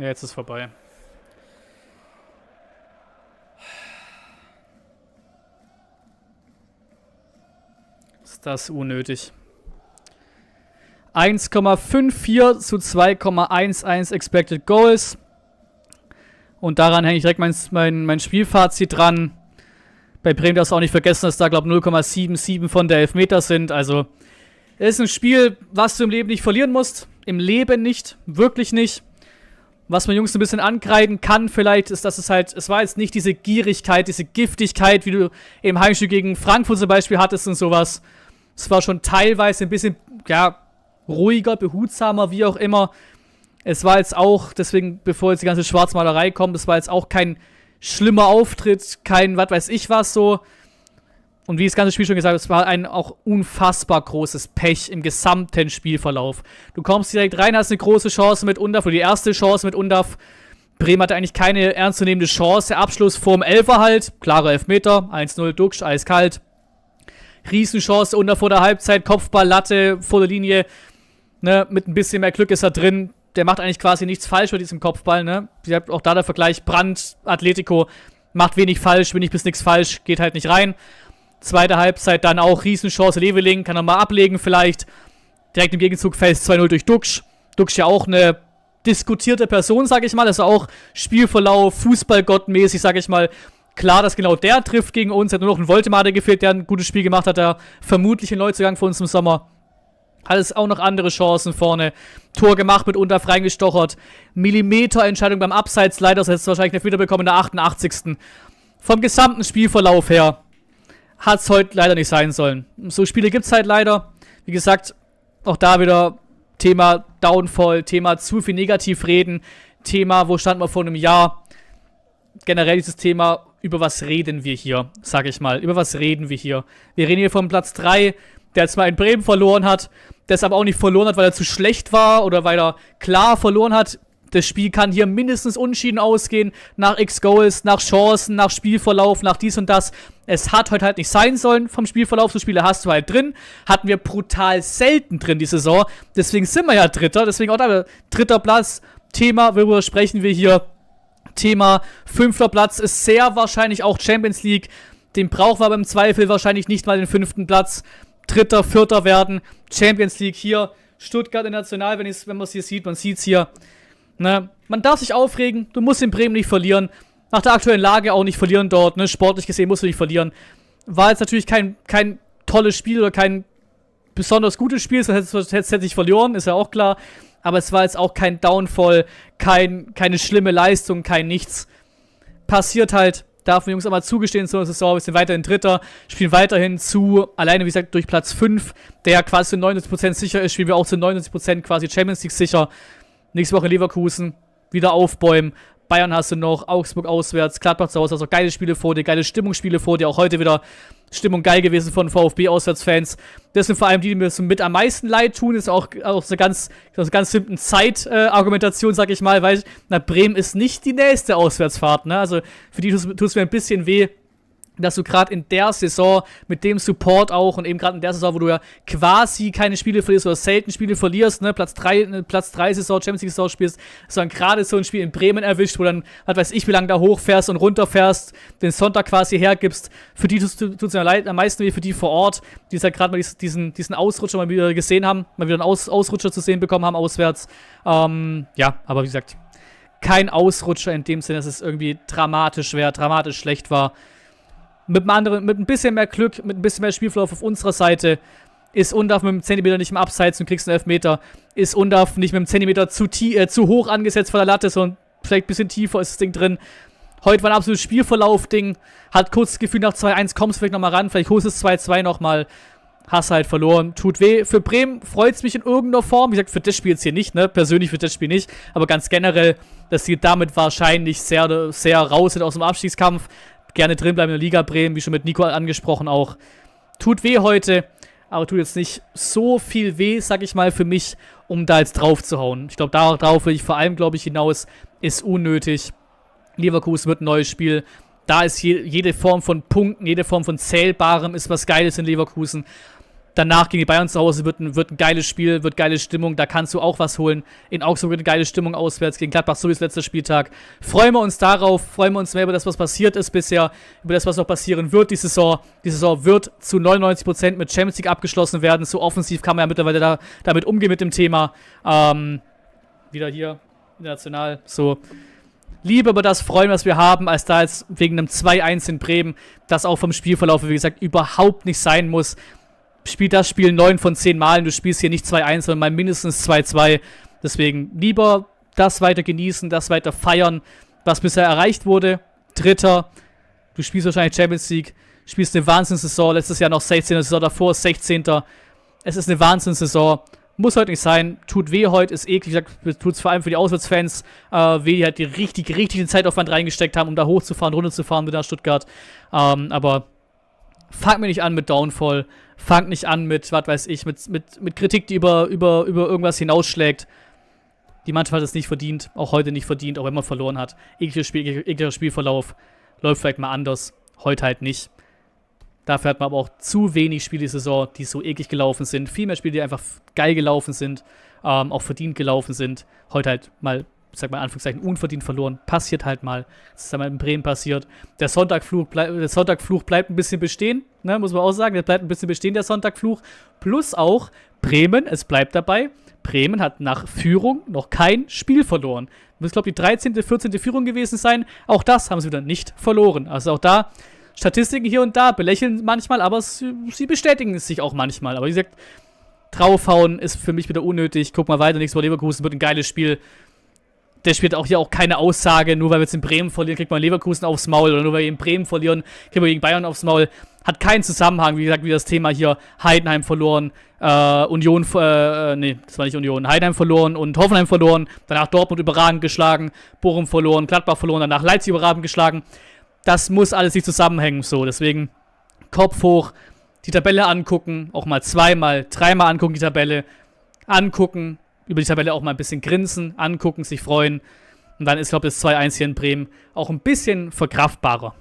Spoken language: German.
Ja, jetzt ist vorbei. Ist das unnötig. 1,54 zu 2,11 Expected Goals. Und daran hänge ich direkt mein, mein, mein Spielfazit dran. Bei Bremen darfst du auch nicht vergessen, dass da, glaube ich, 0,77 von der Elfmeter sind. Also, es ist ein Spiel, was du im Leben nicht verlieren musst. Im Leben nicht. Wirklich nicht. Was man Jungs ein bisschen ankreiden kann, vielleicht, ist, dass es halt, es war jetzt nicht diese Gierigkeit, diese Giftigkeit, wie du im Heimspiel gegen Frankfurt zum Beispiel hattest und sowas. Es war schon teilweise ein bisschen, ja, ruhiger, behutsamer, wie auch immer. Es war jetzt auch, deswegen, bevor jetzt die ganze Schwarzmalerei kommt, es war jetzt auch kein schlimmer Auftritt, kein was weiß ich was so. Und wie ich das ganze Spiel schon gesagt habe, es war ein auch unfassbar großes Pech im gesamten Spielverlauf. Du kommst direkt rein, hast eine große Chance mit Undaf oder die erste Chance mit Undaf. Bremen hatte eigentlich keine ernstzunehmende Chance. Abschluss vorm Elfer halt. Klare Elfmeter. 1-0 Duxch, eiskalt. Riesenchance unter vor der Halbzeit. Kopfball, Latte, vor der Linie. Ne, mit ein bisschen mehr Glück ist er drin. Der macht eigentlich quasi nichts falsch mit diesem Kopfball. Ne? Auch da der Vergleich. Brand, Atletico. Macht wenig falsch, wenig bis nichts falsch. Geht halt nicht rein. Zweite Halbzeit dann auch Riesenchance. Leveling kann er mal ablegen vielleicht. Direkt im Gegenzug Fels 2-0 durch Duxch. Duxch ja auch eine diskutierte Person, sag ich mal. Also auch Spielverlauf, Fußballgottmäßig, sag ich mal. Klar, dass genau der trifft gegen uns. Hat nur noch ein Voltemade gefehlt, der ein gutes Spiel gemacht hat. Der vermutlich vermutliche Neuzugang für uns im Sommer. Hat es auch noch andere Chancen vorne. Tor gemacht, mitunter freigestochert. Millimeter-Entscheidung beim Abseits leider. Das hättest du wahrscheinlich nicht wiederbekommen in der 88. Vom gesamten Spielverlauf her hat es heute leider nicht sein sollen. So Spiele gibt es halt leider. Wie gesagt, auch da wieder Thema Downfall, Thema zu viel Negativreden, Thema, wo stand man vor einem Jahr. Generell dieses Thema, über was reden wir hier, sag ich mal. Über was reden wir hier? Wir reden hier vom Platz 3, der zwar in Bremen verloren hat, der es aber auch nicht verloren hat, weil er zu schlecht war oder weil er klar verloren hat. Das Spiel kann hier mindestens unschieden ausgehen, nach X-Goals, nach Chancen, nach Spielverlauf, nach dies und das. Es hat heute halt nicht sein sollen vom Spielverlauf. So Spiele hast du halt drin. Hatten wir brutal selten drin die Saison. Deswegen sind wir ja Dritter. Deswegen auch da dritter Platz. Thema, worüber sprechen wir hier? Thema fünfter Platz ist sehr wahrscheinlich auch Champions League. Den brauchen wir aber im Zweifel wahrscheinlich nicht mal den fünften Platz. Dritter, vierter werden. Champions League hier. Stuttgart International, wenn, wenn man es hier sieht, man sieht es hier. Ne? Man darf sich aufregen, du musst in Bremen nicht verlieren. Nach der aktuellen Lage auch nicht verlieren dort, ne? Sportlich gesehen musst du nicht verlieren. War jetzt natürlich kein, kein tolles Spiel oder kein besonders gutes Spiel, sonst hätte, hätte, hätte ich verloren, ist ja auch klar. Aber es war jetzt auch kein Downfall, kein, keine schlimme Leistung, kein nichts. Passiert halt, darf man Jungs einmal zugestehen, so ist es auch. Wir sind weiterhin Dritter, spielen weiterhin zu, alleine wie gesagt, durch Platz 5, der quasi zu 99% sicher ist, spielen wir auch zu 99% quasi Champions League sicher. Nächste Woche Leverkusen, wieder aufbäumen. Bayern hast du noch, Augsburg auswärts, Gladbach zu Hause, hast also auch geile Spiele vor dir, geile Stimmungsspiele vor dir. Auch heute wieder Stimmung geil gewesen von VfB-Auswärtsfans. Das sind vor allem die, die mir so mit am meisten leid tun. Ist auch aus so einer ganz, ganz simplen Zeitargumentation, äh, sag ich mal, weil na, Bremen ist nicht die nächste Auswärtsfahrt. Ne? Also für die tut es mir ein bisschen weh, dass du gerade in der Saison mit dem Support auch und eben gerade in der Saison, wo du ja quasi keine Spiele verlierst oder selten Spiele verlierst, ne, Platz 3, ne, Platz 3 Saison, Champions League Saison spielst, sondern gerade so ein Spiel in Bremen erwischt, wo dann, was weiß ich, wie lange da hochfährst und runterfährst, den Sonntag quasi hergibst, für die tut es mir am meisten weh, für die vor Ort, die es ja gerade mal diesen, diesen Ausrutscher mal wieder gesehen haben, mal wieder einen Aus, Ausrutscher zu sehen bekommen haben, auswärts. Ähm, ja, aber wie gesagt, kein Ausrutscher in dem Sinne, dass es irgendwie dramatisch schwer, dramatisch schlecht war mit, einem anderen, mit ein bisschen mehr Glück, mit ein bisschen mehr Spielverlauf auf unserer Seite ist Undaf mit einem Zentimeter nicht im Abseits und kriegst einen Elfmeter. Ist Undaf nicht mit einem Zentimeter zu, äh, zu hoch angesetzt von der Latte, sondern vielleicht ein bisschen tiefer ist das Ding drin. Heute war ein absolutes Spielverlauf-Ding. Hat kurz das Gefühl, nach 2-1 kommst du vielleicht nochmal ran. Vielleicht holst du es 2-2 nochmal. Hast halt verloren. Tut weh. Für Bremen freut es mich in irgendeiner Form. Wie gesagt, für das Spiel jetzt hier nicht, ne? Persönlich für das Spiel nicht. Aber ganz generell, dass sie damit wahrscheinlich sehr, sehr raus sind aus dem Abstiegskampf gerne drinbleiben in der Liga Bremen, wie schon mit Nico angesprochen auch. Tut weh heute, aber tut jetzt nicht so viel weh, sag ich mal, für mich, um da jetzt drauf zu hauen. Ich glaube, darauf will ich vor allem, glaube ich, hinaus, ist unnötig. Leverkusen wird ein neues Spiel. Da ist je, jede Form von Punkten, jede Form von Zählbarem ist was Geiles in Leverkusen. Danach gegen die Bayern zu Hause wird ein, wird ein geiles Spiel, wird geile Stimmung. Da kannst du auch was holen. In Augsburg wird eine geile Stimmung auswärts. Gegen Gladbach so wie ist letzter Spieltag. Freuen wir uns darauf. Freuen wir uns mehr über das, was passiert ist bisher. Über das, was noch passieren wird die Saison. Die Saison wird zu 99% mit Champions League abgeschlossen werden. So offensiv kann man ja mittlerweile da, damit umgehen mit dem Thema. Ähm, wieder hier, international. So lieber über das freuen, was wir haben, als da jetzt wegen einem 2-1 in Bremen, das auch vom Spielverlauf, wie gesagt, überhaupt nicht sein muss spiel das Spiel neun von zehn Malen. Du spielst hier nicht 2-1, sondern mal mindestens 2-2. Deswegen lieber das weiter genießen, das weiter feiern, was bisher erreicht wurde. Dritter, du spielst wahrscheinlich Champions League, spielst eine Wahnsinnssaison. Letztes Jahr noch 16. Saison davor 16. Es ist eine Wahnsinnssaison. Muss heute nicht sein. Tut weh heute, ist eklig. Tut es vor allem für die Auswärtsfans äh, weh, die halt die richtig, richtig den Zeitaufwand reingesteckt haben, um da hochzufahren, runterzufahren mit nach Stuttgart. Ähm, aber fang mir nicht an mit Downfall fangt nicht an mit, was weiß ich, mit, mit, mit Kritik, die über, über, über irgendwas hinausschlägt. Die Mannschaft hat es nicht verdient, auch heute nicht verdient, auch wenn man verloren hat. Ekliger, Spiel, Spielverlauf läuft vielleicht mal anders, heute halt nicht. Dafür hat man aber auch zu wenig Spiele die Saison, die so eklig gelaufen sind. Viel mehr Spiele, die einfach geil gelaufen sind, ähm, auch verdient gelaufen sind. Heute halt mal, sag mal in Anführungszeichen, unverdient verloren. Passiert halt mal. Das ist einmal in Bremen passiert. Der Sonntagfluch, der Sonntagfluch bleibt ein bisschen bestehen. Ne, muss man auch sagen, der bleibt ein bisschen bestehen, der Sonntagfluch. Plus auch Bremen, es bleibt dabei. Bremen hat nach Führung noch kein Spiel verloren. Muss, glaube ich, die 13., 14. Führung gewesen sein. Auch das haben sie wieder nicht verloren. Also auch da Statistiken hier und da belächeln manchmal, aber sie bestätigen es sich auch manchmal. Aber wie gesagt, draufhauen ist für mich wieder unnötig. Guck mal weiter, nächstes Mal Leverkusen wird ein geiles Spiel der spielt auch hier auch keine Aussage, nur weil wir jetzt in Bremen verlieren, kriegt man Leverkusen aufs Maul oder nur weil wir in Bremen verlieren, kriegt man gegen Bayern aufs Maul. Hat keinen Zusammenhang, wie gesagt, wie das Thema hier Heidenheim verloren, äh, Union, äh, äh, nee, das war nicht Union, Heidenheim verloren und Hoffenheim verloren, danach Dortmund überragend geschlagen, Bochum verloren, Gladbach verloren, danach Leipzig überragend geschlagen. Das muss alles nicht zusammenhängen, so, deswegen Kopf hoch, die Tabelle angucken, auch mal zweimal, dreimal angucken die Tabelle, angucken, über die Tabelle auch mal ein bisschen grinsen, angucken, sich freuen. Und dann ist, glaube ich, das 2-1 hier in Bremen auch ein bisschen verkraftbarer.